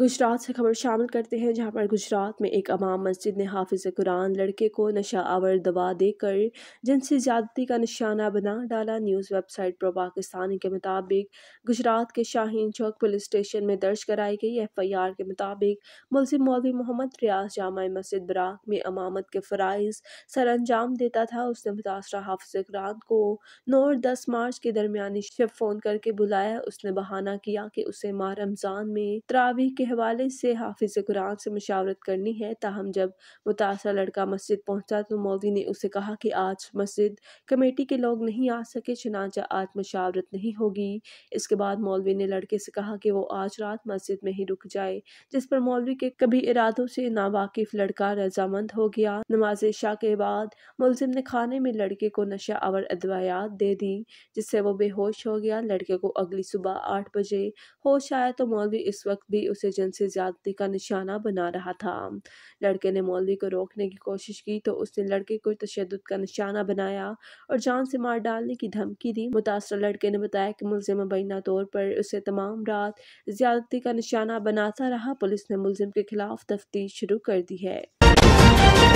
गुजरात से खबर शामिल करते हैं जहां पर गुजरात में एक अमाम मस्जिद ने हाफिज कुरान लड़के को नशा आवर दवा देकर जिनसे ज्यादती का निशाना बना डाला न्यूज़ वेबसाइट प्रो पाकिस्तानी के मुताबिक गुजरात के शाहीन चौक पुलिस स्टेशन में दर्ज कराई गई एफ आई आर के मुताबिक मुलिम मौलवी मोहम्मद रियाज जामा मस्जिद बराक में अमामत के फ़रज़ सर अंजाम देता था उसने मुतासरा हाफिज कुरान को नौ और दस मार्च के दरमियानी शिफ फ़ोन करके बुलाया उसने बहाना किया कि उसे माह रमज़ान में त्रावी के हवाले से हाफिज़ कुरान से मशावरत करनी है ताहम जब मुतासर लड़का मस्जिद पहुंचा तो मौलवी ने उसे कहा कि आज मस्जिद कमेटी के लोग नहीं आ सके चनाचा आज मशावरत नहीं होगी इसके बाद मौलवी ने लड़के से कहा कि वो आज रात मस्जिद में ही रुक जाए जिस पर मौलवी के कभी इरादों से नावाकिफ लड़का रजामंद हो गया नमाज शाह के बाद मुलिम ने खाने में लड़के को नशा आवर अदवायात दे दी जिससे वो बेहोश हो गया लड़के को अगली सुबह आठ बजे होश आया तो मौलवी इस वक्त भी उसे वजन से ज्यादती का निशाना बना रहा था लड़के ने मौलवी को रोकने की कोशिश की तो उसने लड़के को तशद का निशाना बनाया और जान से मार डालने की धमकी दी मुतासर लड़के ने बताया कि मुलजिम मुबैना तौर पर उसे तमाम रात ज्यादती का निशाना बनाता रहा पुलिस ने मुलजिम के खिलाफ तफ्तीश शुरू कर दी है